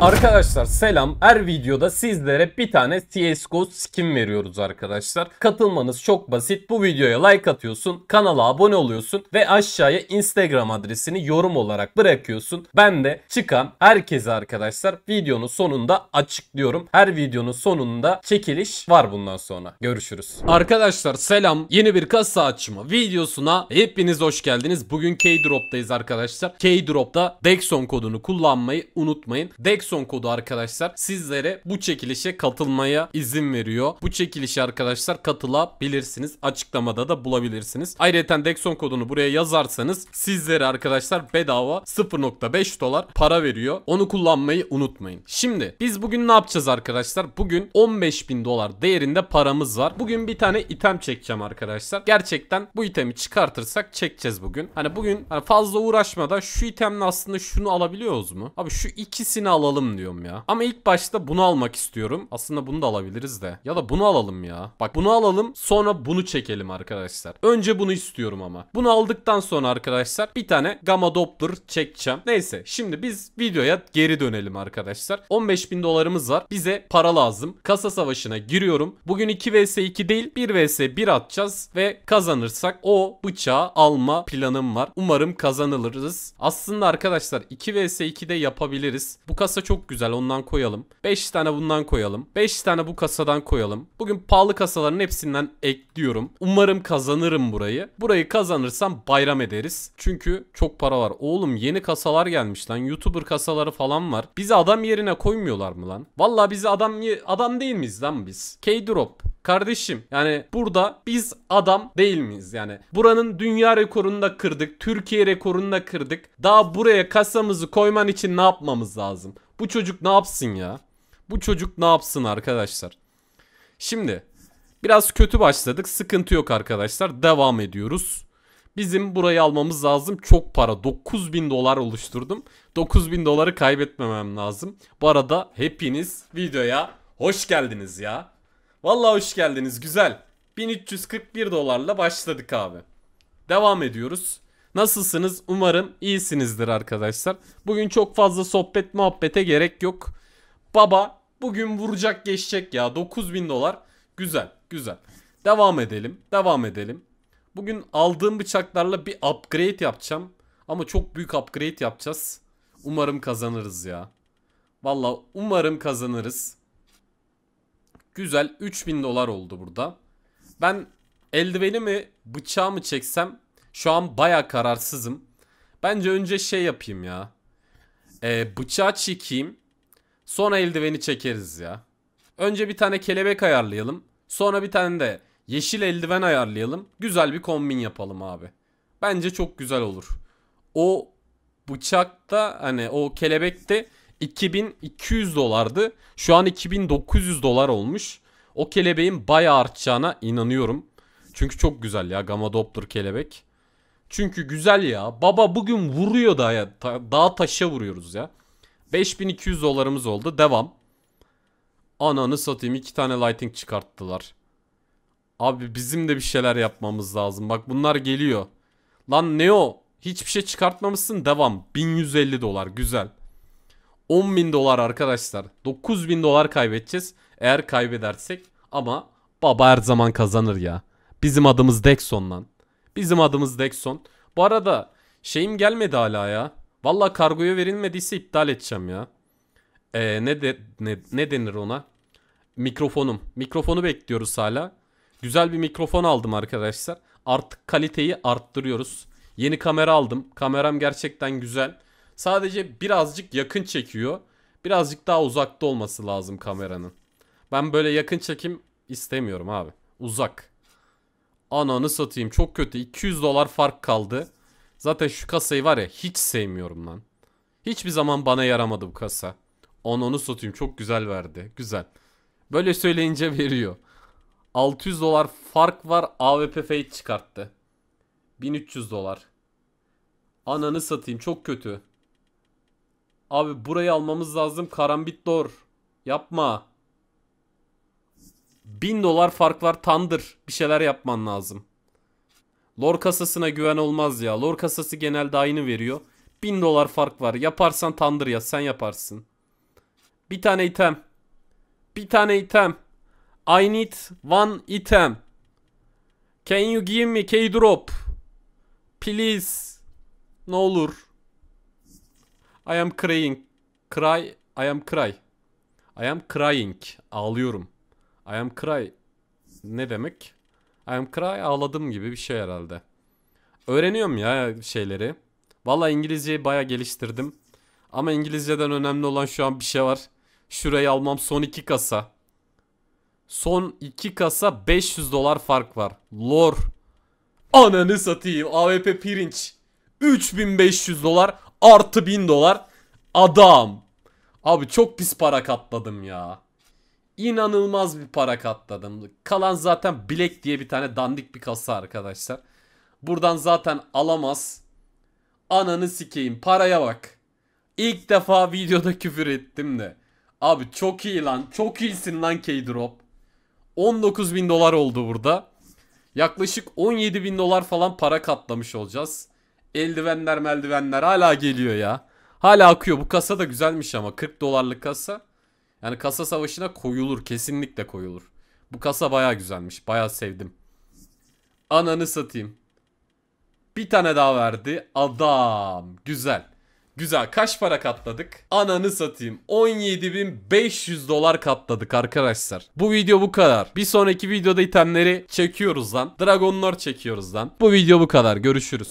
Arkadaşlar selam. Her videoda sizlere bir tane CSGO skin veriyoruz arkadaşlar. Katılmanız çok basit. Bu videoya like atıyorsun, kanala abone oluyorsun ve aşağıya Instagram adresini yorum olarak bırakıyorsun. Ben de çıkan herkese arkadaşlar videonun sonunda açıklıyorum. Her videonun sonunda çekiliş var bundan sonra. Görüşürüz. Arkadaşlar selam. Yeni bir kasa açma videosuna hepiniz hoş geldiniz. Bugün K-Drop'tayız arkadaşlar. K-Drop'ta Dexon kodunu kullanmayı unutmayın. Dexon Nexon kodu arkadaşlar sizlere bu çekilişe katılmaya izin veriyor. Bu çekilişe arkadaşlar katılabilirsiniz. Açıklamada da bulabilirsiniz. Ayrıca Dexon kodunu buraya yazarsanız sizlere arkadaşlar bedava 0.5 dolar para veriyor. Onu kullanmayı unutmayın. Şimdi biz bugün ne yapacağız arkadaşlar? Bugün 15 bin dolar değerinde paramız var. Bugün bir tane item çekeceğim arkadaşlar. Gerçekten bu itemi çıkartırsak çekeceğiz bugün. Hani bugün hani fazla uğraşmadan şu itemle aslında şunu alabiliyoruz mu? Abi şu ikisini alalım alalım diyorum ya. Ama ilk başta bunu almak istiyorum. Aslında bunu da alabiliriz de. Ya da bunu alalım ya. Bak bunu alalım sonra bunu çekelim arkadaşlar. Önce bunu istiyorum ama. Bunu aldıktan sonra arkadaşlar bir tane Gamma Doppler çekeceğim. Neyse şimdi biz videoya geri dönelim arkadaşlar. 15 bin dolarımız var. Bize para lazım. Kasa savaşına giriyorum. Bugün 2 vs 2 değil 1 vs 1 atacağız ve kazanırsak o bıçağı alma planım var. Umarım kazanılırız. Aslında arkadaşlar 2 vs 2 de yapabiliriz. Bu kasa çok güzel ondan koyalım. 5 tane bundan koyalım. 5 tane bu kasadan koyalım. Bugün pahalı kasaların hepsinden ekliyorum. Umarım kazanırım burayı. Burayı kazanırsam bayram ederiz. Çünkü çok para var. Oğlum yeni kasalar gelmiş lan. Youtuber kasaları falan var. Bizi adam yerine koymuyorlar mı lan? Valla bizi adam adam değil miyiz lan biz? K-Drop Kardeşim yani burada biz adam değil miyiz yani? Buranın dünya rekorunda kırdık, Türkiye rekorunda kırdık. Daha buraya kasamızı koyman için ne yapmamız lazım? Bu çocuk ne yapsın ya? Bu çocuk ne yapsın arkadaşlar? Şimdi biraz kötü başladık. Sıkıntı yok arkadaşlar. Devam ediyoruz. Bizim burayı almamız lazım. Çok para. 9000 dolar oluşturdum. 9000 doları kaybetmemem lazım. Bu arada hepiniz videoya hoş geldiniz ya. Vallahi hoş geldiniz. Güzel. 1341 dolarla başladık abi. Devam ediyoruz. Nasılsınız? Umarım iyisinizdir arkadaşlar. Bugün çok fazla sohbet muhabbete gerek yok. Baba bugün vuracak geçecek ya. 9000 dolar. Güzel güzel. Devam edelim. Devam edelim. Bugün aldığım bıçaklarla bir upgrade yapacağım. Ama çok büyük upgrade yapacağız. Umarım kazanırız ya. Valla umarım kazanırız. Güzel 3000 dolar oldu burada. Ben eldivenimi bıçağı mı çeksem şu an baya kararsızım. Bence önce şey yapayım ya. Ee, bıçağı çekeyim. Sonra eldiveni çekeriz ya. Önce bir tane kelebek ayarlayalım. Sonra bir tane de yeşil eldiven ayarlayalım. Güzel bir kombin yapalım abi. Bence çok güzel olur. O bıçakta hani o kelebekte 2200 dolardı. Şu an 2900 dolar olmuş. O kelebeğin bayağı artacağına inanıyorum. Çünkü çok güzel ya Gamma Doppler kelebek. Çünkü güzel ya. Baba bugün vuruyor daha ya. Ta, dağ taşa vuruyoruz ya. 5200 dolarımız oldu. Devam. Ananı satayım. iki tane lighting çıkarttılar. Abi bizim de bir şeyler yapmamız lazım. Bak bunlar geliyor. Lan Neo hiçbir şey çıkartmamışsın. Devam. 1150 dolar. Güzel. 10.000 dolar arkadaşlar. 9.000 dolar kaybedeceğiz. Eğer kaybedersek. Ama baba her zaman kazanır ya. Bizim adımız Dexon lan. Bizim adımız Dexon. Bu arada şeyim gelmedi hala ya. Valla kargoya verilmediyse iptal edeceğim ya. Ee, ne, de, ne, ne denir ona? Mikrofonum. Mikrofonu bekliyoruz hala. Güzel bir mikrofon aldım arkadaşlar. Artık kaliteyi arttırıyoruz. Yeni kamera aldım. Kameram gerçekten güzel. Sadece birazcık yakın çekiyor. Birazcık daha uzakta olması lazım kameranın. Ben böyle yakın çekim istemiyorum abi. Uzak. Ananı satayım çok kötü. 200 dolar fark kaldı. Zaten şu kasayı var ya hiç sevmiyorum lan. Hiçbir zaman bana yaramadı bu kasa. Ananı satayım çok güzel verdi. Güzel. Böyle söyleyince veriyor. 600 dolar fark var. AWP fade çıkarttı. 1300 dolar. Ananı satayım çok kötü. Abi burayı almamız lazım. Karambit dor. Yapma. 1000 dolar fark var tandır. Bir şeyler yapman lazım. Lor kasasına güven olmaz ya. Lor kasası genelde aynı veriyor. 1000 dolar fark var. Yaparsan tandır ya. Sen yaparsın. Bir tane item. Bir tane item. I need one item. Can you give me key drop Please. Ne olur. I am crying. Cry. I am cry. I am crying. Ağlıyorum. I am cry ne demek? I am cry ağladım gibi bir şey herhalde. Öğreniyorum ya şeyleri. Valla İngilizceyi baya geliştirdim. Ama İngilizceden önemli olan şu an bir şey var. Şurayı almam son iki kasa. Son iki kasa 500 dolar fark var. Lor. Ananı satayım. AWP pirinç. 3500 dolar artı 1000 dolar. Adam. Abi çok pis para katladım ya inanılmaz bir para katladım. Kalan zaten bilek diye bir tane dandik bir kasa arkadaşlar. Buradan zaten alamaz. Ananı sikeyim paraya bak. İlk defa videoda küfür ettim de. Abi çok iyi lan. Çok iyisin lan K-Drop. 19 bin dolar oldu burada. Yaklaşık 17 bin dolar falan para katlamış olacağız. Eldivenler meldivenler hala geliyor ya. Hala akıyor. Bu kasa da güzelmiş ama 40 dolarlık kasa. Yani kasa savaşına koyulur. Kesinlikle koyulur. Bu kasa baya güzelmiş. Baya sevdim. Ananı satayım. Bir tane daha verdi. Adam. Güzel. Güzel. Kaç para katladık? Ananı satayım. 17.500 dolar katladık arkadaşlar. Bu video bu kadar. Bir sonraki videoda itemleri çekiyoruz lan. Dragonlar çekiyoruz lan. Bu video bu kadar. Görüşürüz.